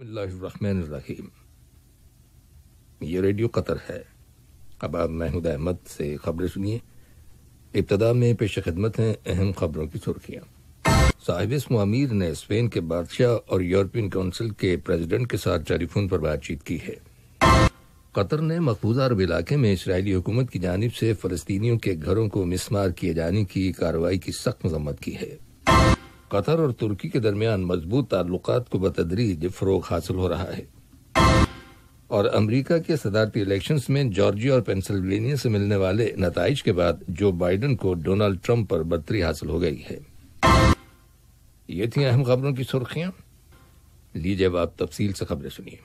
रहीम ये radio Qatar है अब आप महमूद अहमद से खबरें सुनिए इब्तदा में पेश खदमत हैं अहम खबरों की सुर्खियां साहिब मामीर ने स्पेन के बादशाह और यूरोपियन काउंसिल के प्रेसिडेंट के साथ टेलीफोन पर बातचीत की है कतर ने मकबूजा अरब इलाके में इसराइली हुकूमत की जानब से फलस्तियों के घरों को मिसमार किए जाने की कार्रवाई की सख्त मजम्मत की है कतर और तुर्की के दरमियान मजबूत ताल्लुक को बतदरीज फरोग हासिल हो रहा है और अमरीका के सदारती इलेक्शन में जॉर्जिया और पेंसिल्वेनिया से मिलने वाले नतज के बाद जो बाइडन को डोनाल्ड ट्रंप पर बदतरी हासिल हो गई है ये थी अहम खबरों की सुर्खियां लीजिए अब आप तफसील से खबरें सुनिए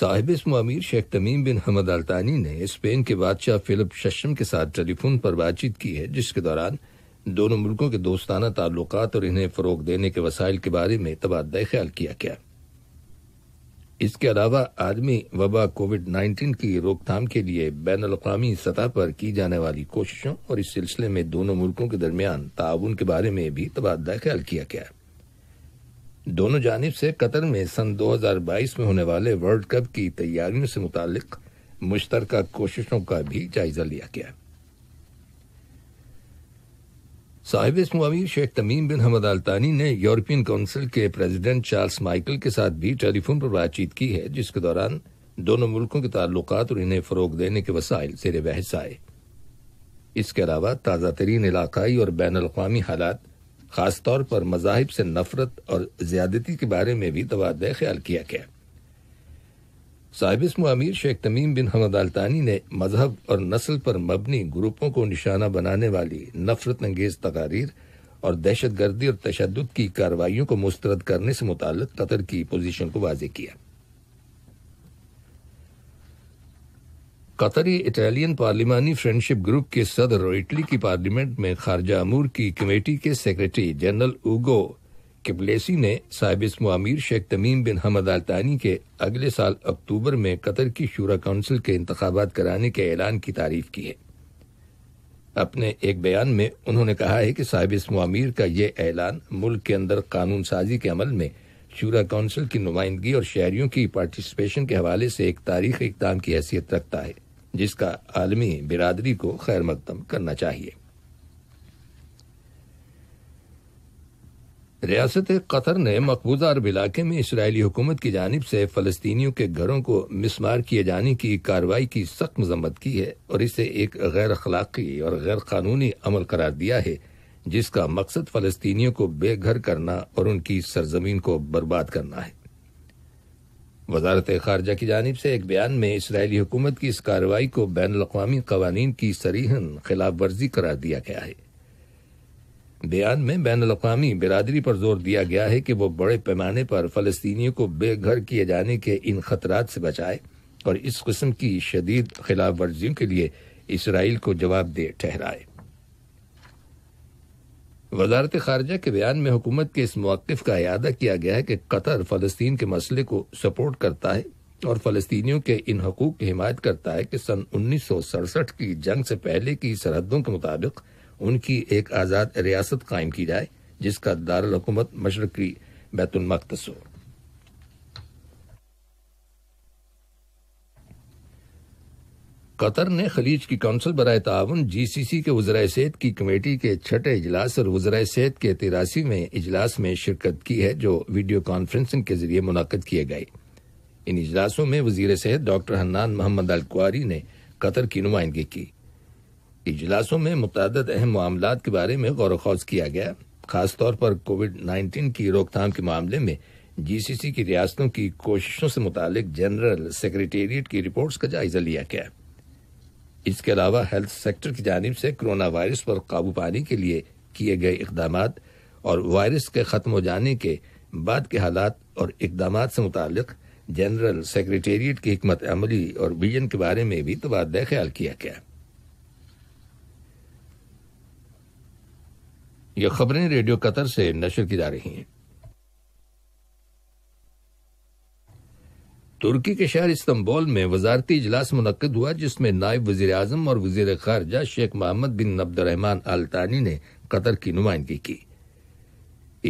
साहिब इसम अमीर शेख तमीम बिन हमद अल्तानी ने स्पेन के बादशाह फिलिप शशम के साथ टेलीफोन पर बातचीत की है जिसके दौरान दोनों मुल्कों के दोस्ताना ताल्लुक और इन्हें फ़रोग देने के वसाइल के बारे में तबादला ख्याल किया गया इसके अलावा आदमी वबा कोविड नाइन्टीन की रोकथाम के लिए बैन अवी सतह पर की जाने वाली कोशिशों और इस सिलसिले में दोनों मुल्कों के दरमियान ताउन के बारे में भी तबादला ख्याल किया गया दोनों जानब से कतर में सन 2022 में होने वाले वर्ल्ड कप की तैयारियों से मुतल मुश्तर कोशिशों का भी जायजा लिया गया साहिब इस शेख तमीम बिन हमद अल्तानी ने यूरोपियन काउंसिल के प्रेसिडेंट चार्ल्स माइकल के साथ भी टेलीफोन पर बातचीत की है जिसके दौरान दोनों मुल्कों के ताल्लुक और इन्हें फरोग देने के वसाइल जेर बहस आए इसके अलावा ताज़ा तरीन इलाकई और बैन अवी हालात खासतौर पर मजाहब से नफरत और ज्यादती के बारे में भी तबादला ख्याल किया गया साहिब इसम अमीर शेख तमीम बिन हमद अल्तानी ने मजहब और नस्ल पर मबनी ग्रुपों को निशाना बनाने वाली नफरत अंगेज तकारीर और दहशत गर्दी और तशद की कार्रवाई को मुस्तरद करने से मुतल कतर की पोजीशन को वाजे किया कतरी इटालियन पार्लिमानी फ्रेंडशिप ग्रुप के सदर और इटली की पार्लियामेंट में खारजा अमूर की कमेटी के सेक्रेटरी जनरल उगो किबलेसी ने साहिब मामीर शेख तमीम बिन हमद अल तानी के अगले साल अक्टूबर में कतर की शूरा काउंसिल के इंतबात कराने के ऐलान की तारीफ की है अपने एक बयान में उन्होंने कहा है कि साहिब मामीर का यह ऐलान मुल्क के अंदर कानून साजी के अमल में शूरा काउंसिल की नुमाइंदगी और शहरियों की पार्टिसिपेशन के हवाले से एक तारीख इकदाम की हैसियत रखता है जिसका आलमी बिरादरी को खैर मकदम करना चाहिए रियासत कतर ने मकबूजा अरब इलाके में इसराइली हुकूमत की जानब से फलस्तियों के घरों को मिसमार किए जाने की कार्रवाई की सख्त मजम्मत की है और इसे एक गैर अखलाकी और गैर कानूनी अमल करार दिया है जिसका मकसद फलस्तियों को बेघर करना और उनकी सरजमीन को बर्बाद करना है वजारत खारजा की जानब से एक बयान में इसराइली हुकूमत की इस कार्रवाई को बैन अवी कवानीन की सरीहन खिलाफ वर्जी करार दिया गया है बयान में बैन अवी बिरादरी पर जोर दिया गया है कि वो बड़े पैमाने पर फलस्तियों को बेघर किए जाने के इन खतरात से बचाए और इस किस्म की शदीद खिलाफ वर्जियों के लिए इसराइल को जवाब दे ठहराए वजारत खारजा के बयान में हुकूमत के इस मौकफ का अदा किया गया है कि कतर फ़लस्तीन के मसले को सपोर्ट करता है और फलस्तियों के इन हकूक़ की हिमायत करता है कि सन उन्नीस सौ सड़सठ की जंग से पहले की सरहदों के मुताबिक उनकी एक आज़ाद रियासत कायम की जाए जिसका दारकूमत मशरकी बैतुलमकदस हो कतर ने खलीज की कौंसिल बरए ताउन जी सी सी के वजरा सेहत की कमेटी के छठे इजलास और वजरा सेहत के तिरासीवें इजलास में शिरकत की है जो वीडियो कॉन्फ्रेंसिंग के जरिए मुनद किए गए इन इजलासों में वजीर सेहत डॉक्टर हन्नान मोहम्मद अलकुआरी ने कतर की नुमाइंदगी की इजलासों में मुतद अहम मामला के बारे में गौर खौज किया गया खासतौर पर कोविड नाइन्टीन की रोकथाम के मामले में जीसीसी की रियासतों की कोशिशों से मुतालिक जनरल सेक्रेटेरिएट की रिपोर्ट्स का जायजा लिया गया इसके अलावा हेल्थ सेक्टर की जानब से कोरोना वायरस पर काबू पाने के लिए किए गए इकदाम और वायरस के ख़त्म हो जाने के बाद के हालात और इकदाम से मुतक जनरल सेक्रेटेरिएट की हमत अमली और विजन के बारे में भी तबादला ख्याल किया गया ये खबरें रेडियो कतर से नशर की जा रही हैं तुर्की के शहर इस्तंबोल में वजारती इजलास मुनद हुआ जिसमें नायब वजीर अजम और वजीर खारजा शेख मोहम्मद बिन अब्दुलरहमान अलतानी ने कतर की नुमाइंदगी की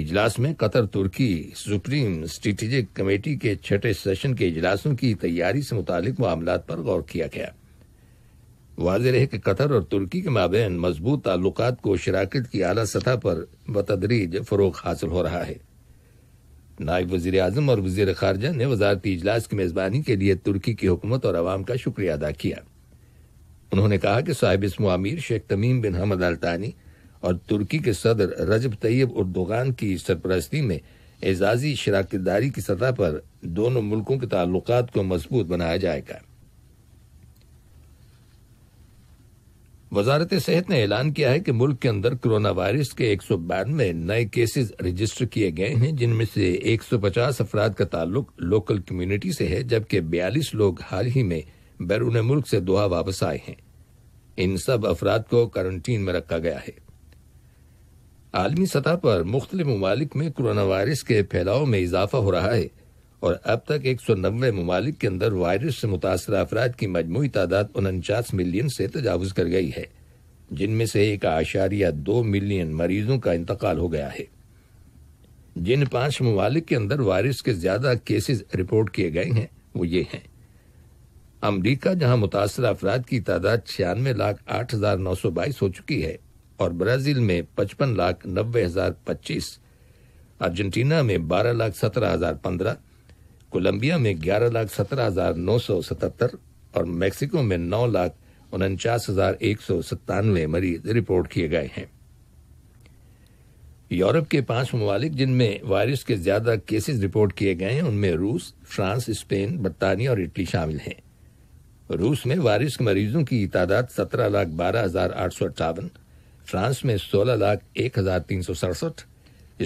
इजलास में कतर तुर्की सुप्रीम स्ट्रेटेजिक कमेटी के छठे सेशन के इजलासों की तैयारी से मुतालिक मामला पर गौर किया गया वाज रहे कि कतर और तुर्की के माबेन मजबूत ताल्लुक को शराकत की अली सतह पर बतदरीज फ़रोग हासिल हो रहा है नायब वजीर अजम और वजीर खारजा ने वजारती इजलास की मेज़बानी के लिए तुर्की की हुकूमत और आवाम का शुक्रिया अदा किया उन्होंने कहा कि साहिब इसम आमिर शेख तमीम बिन हमद अल्तानी और तुर्की के सदर रजब तैयब उर्दोगान की सरपरस्ती में एजाजी शराकतदारी की सतह पर दोनों मुल्कों के ताल्लुक को मजबूत बनाया जाएगा वजारत सेहत ने ऐलान किया है कि मुल्क के अंदर कोरोना वायरस के एक सौ बानवे नए केसेज रजिस्टर किए गए हैं जिनमें से एक सौ पचास अफराद का ताल्लुक लोकल कम्युनिटी से है जबकि बयालीस लोग हाल ही में बैरून मुल्क से दोहा वापस आए हैं इन सब अफराद को क्वारंटीन में रखा गया है आलमी सतह पर मुख्तलिफ ममालिक में कोरोना वायरस के फैलाव में इजाफा हो रहा है और अब तक एक सौ नब्बे ममालिक के अंदर वायरस से मुतासर अफराद की मजमू तादाद उनचास मिलियन से तजावज़ कर गई है जिनमें से एक आशारिया दो मिलियन मरीजों का इंतकाल हो गया है जिन पांच ममालिक के अंदर वायरस के ज्यादा केसेज रिपोर्ट किए गए हैं वो ये हैं अमरीका जहां मुतासर अफराद की तादाद छियानवे लाख आठ हजार नौ सौ बाईस हो चुकी है और ब्राजील में पचपन लाख नब्बे हजार पच्चीस अर्जेंटीना में बारह लाख सत्रह हजार पंद्रह कोलंबिया में ग्यारह लाख सत्रह हजार नौ सौ सतहत्तर और मैक्सिको में नौ लाख उनचास हजार एक सौ सत्तानवे मरीज रिपोर्ट किए गए हैं यूरोप के पांच ममालिक जिनमें वायरस के ज्यादा केसेस रिपोर्ट किए गए हैं उनमें रूस फ्रांस स्पेन बरतानिया और इटली शामिल हैं रूस में वायरस के मरीजों की तादाद सत्रह लाख बारह हजार आठ सौ अट्ठावन फ्रांस में सोलह लाख एक हजार तीन सौ सड़सठ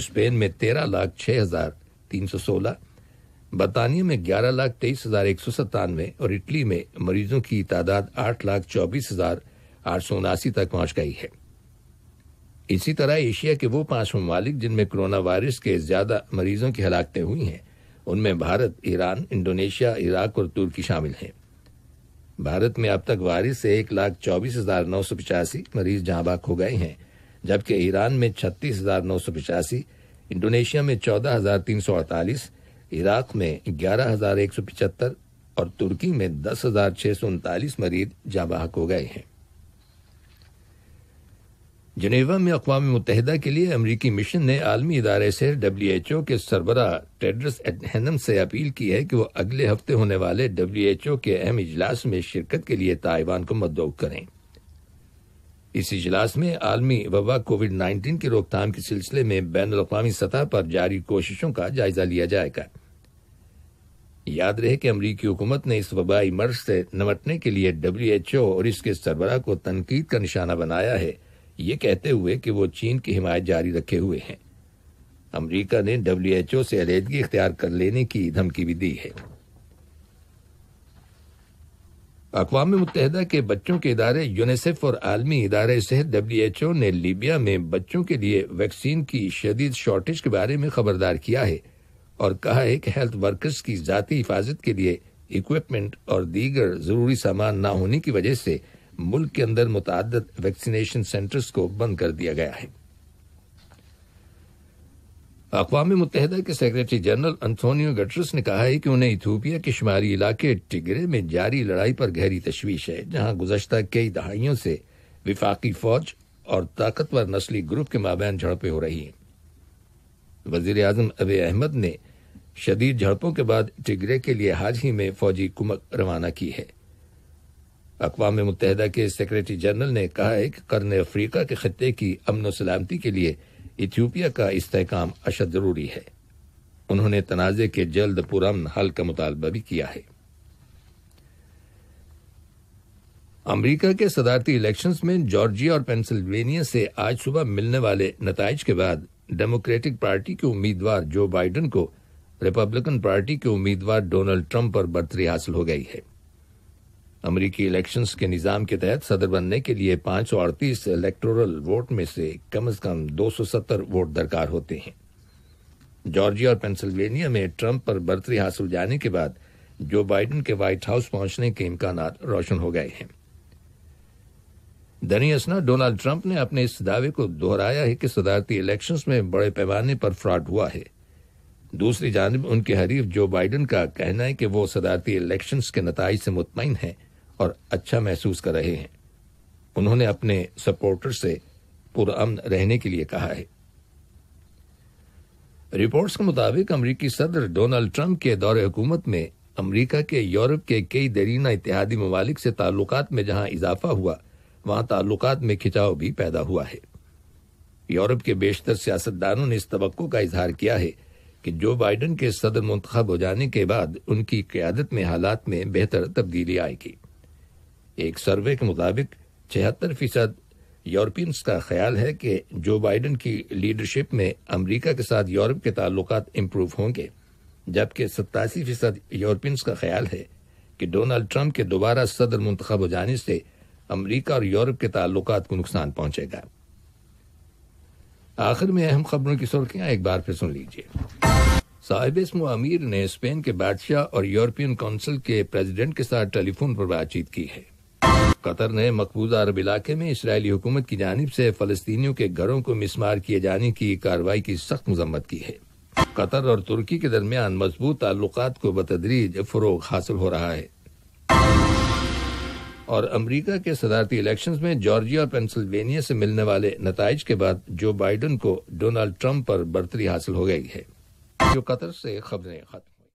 स्पेन में तेरह लाख छह हजार तीन सौ सोलह बरतानिया में ग्यारह लाख तेईस हजार एक सौ सत्तानवे और इटली में मरीजों की तादाद आठ लाख चौबीस हजार आठ सौ उनासी तक पहुंच गई है इसी तरह एशिया के वो पांच ममालिक जिनमें कोरोना वायरस के ज्यादा मरीजों की हलाकतें हुई हैं उनमें भारत ईरान इंडोनेशिया इराक और तुर्की शामिल हैं भारत में अब तक वायरस से एक लाख चौबीस हजार नौ सौ पिचासी मरीज बाक हो गए हैं जबकि ईरान में छत्तीस हजार नौ सौ पिचासी इंडोनेशिया में चौदह हजार तीन सौ अड़तालीस इराक में ग्यारह हजार एक सौ और तुर्की में दस हजार छह सौ उनतालीस मरीज जाबाहक हो गए हैं जनेवा में अकवा मुतहदा के लिए अमरीकी मिशन ने आलमी इदारे से डब्ल्यू एच ओ के सरबरा टेड्रस एडहनम से अपील की है कि वह अगले हफ्ते होने वाले डब्ल्यू एच ओ के अहम इजलास में शिरकत के लिए ताइवान को मदद करें इस इजलास में आलमी वबा कोविड नाइन्टीन की रोकथाम के सिलसिले में बैन अवी सतह पर जारी कोशिशों का जायजा लिया जाएगा याद रहे कि अमरीकी हुकूमत ने इस वबाई मर्ज से निमटने के लिए डब्ल्यूएचओ और इसके सरबराह को तनकीद का निशाना बनाया है ये कहते हुए कि वो चीन की हिमायत जारी रखे हुए हैं अमरीका ने डब्ल्यूएचओ से अलीदगी इख्तियार कर लेने की धमकी भी दी है अकवा मुतहदा के बच्चों के इदारे यूनिसेफ और आलमी इदारे सेहत डब्ल्यूएचओ ने लीबिया में बच्चों के लिए वैक्सीन की शदीद शॉर्टेज के बारे में खबरदार किया है और कहा है कि हेल्थ वर्कर्स की जाती हिफाजत के लिए इक्विपमेंट और दीगर जरूरी सामान न होने की वजह से मुल्क के अंदर मुतद वैक्सीनेशन सेंटर्स को बंद कर दिया गया है अकवा मुतहदा के सेक्रेटरी जनरल अंथोनियो गटरस ने कहा है कि उन्हें इथोपिया के शुमारी इलाके टिगरे में जारी लड़ाई पर गहरी तशवीश है जहां गुजशत कई दहाइयों से विफाकी फौज और ताकतवर नस्ली ग्रुप के माबैन झड़पें हो रही हैं वजीर अजम अबे अहमद ने शदीद झड़पों के बाद टिगरे के लिए हाल ही में फौजी कुमक रवाना की है अकवा मुतहदा के सेक्रेटरी जनरल ने कहा है कि कर्न अफ्रीका के खत्े की अमन सलामती के लिए इथियोपिया का इस्तेकाम अशद जरूरी है उन्होंने तनाज़े के जल्द पुरमन हल का मुतालबा भी किया है अमरीका के सदारती इलेक्शंस में जॉर्जिया और पेंसिल्वेनिया से आज सुबह मिलने वाले नतज के बाद डेमोक्रेटिक पार्टी के उम्मीदवार जो बाइडन को रिपब्लिकन पार्टी के उम्मीदवार डोनाल्ड ट्रंप पर बढ़तरी हासिल हो गई है अमरीकी इलेक्शंस के निजाम के तहत सदर बनने के लिए पांच सौ अड़तीस इलेक्टोरल वोट में से कम अज कम दो सौ सत्तर वोट दरकार होते हैं जॉर्जिया और पेंसिल्वेनिया में ट्रंप पर बढ़तरी हासिल जाने के बाद जो बाइडेन के व्हाइट हाउस पहुंचने के इम्कान रोशन हो गए हैं धनी असना डोनाल्ड ट्रंप ने अपने इस दावे को दोहराया है कि सदारती इलेक्शंस में बड़े पैमाने पर फ्रॉड हुआ है दूसरी जानब उनके हरीफ जो बाइडन का कहना है कि वो सदारती इलेक्शन के नतज से मुतमिन हैं और अच्छा महसूस कर रहे हैं उन्होंने अपने सपोर्टर से पुरअमन रहने के लिए कहा है रिपोर्ट्स के मुताबिक अमरीकी सदर डोनाल्ड ट्रंप के दौर हुकूमत में अमरीका के यूरोप के कई दरीना इतिहादी ममालिक से ताल्लुक में जहां इजाफा हुआ वहां ताल्लुक में खिंचाव भी पैदा हुआ है यूरोप के बेशतर सियासतदानों ने इस तबक् का इजहार किया है कि जो बाइडन के सदर मंतखब हो जाने के बाद उनकी क्यादत में हालात में बेहतर तब्दीली आएगी एक सर्वे के मुताबिक छिहत्तर फीसद यूरोपियंस का ख्याल है कि जो बाइडन की लीडरशिप में अमरीका के साथ यूरोप के ताल्लुक इम्प्रूव होंगे जबकि सत्तासी फीसद यूरोपियंस का ख्याल है कि डोनाल्ड ट्रंप के दोबारा सदर मंतख हो जाने से अमरीका और यूरोप के ताल्लुक को नुकसान पहुंचेगा आखिर में अहम खबरों की सुर्खियाँ एक बार फिर सुन लीजिए साहिब इसम अमीर ने स्पेन के बादशाह और यूरोपियन काउंसिल के प्रेसिडेंट के साथ टेलीफोन पर बातचीत की है कतर ने मकबूजा अरब इलाके में इसराइली हुकूमत की जानब से फलस्तीनियों के घरों को मिसमार किए जाने की कार्रवाई की सख्त मजम्मत की है कतर और तुर्की के दरमियान मजबूत ताल्लुक को बतदरीज फरोग हासिल हो रहा है और अमेरिका के सदारती इलेक्शंस में जॉर्जिया और पेंसिल्वेनिया से मिलने वाले नतज के बाद जो बाइडन को डोनाल्ड ट्रंप पर बढ़तरी हासिल हो गई है जो कतर से खबरें खत्म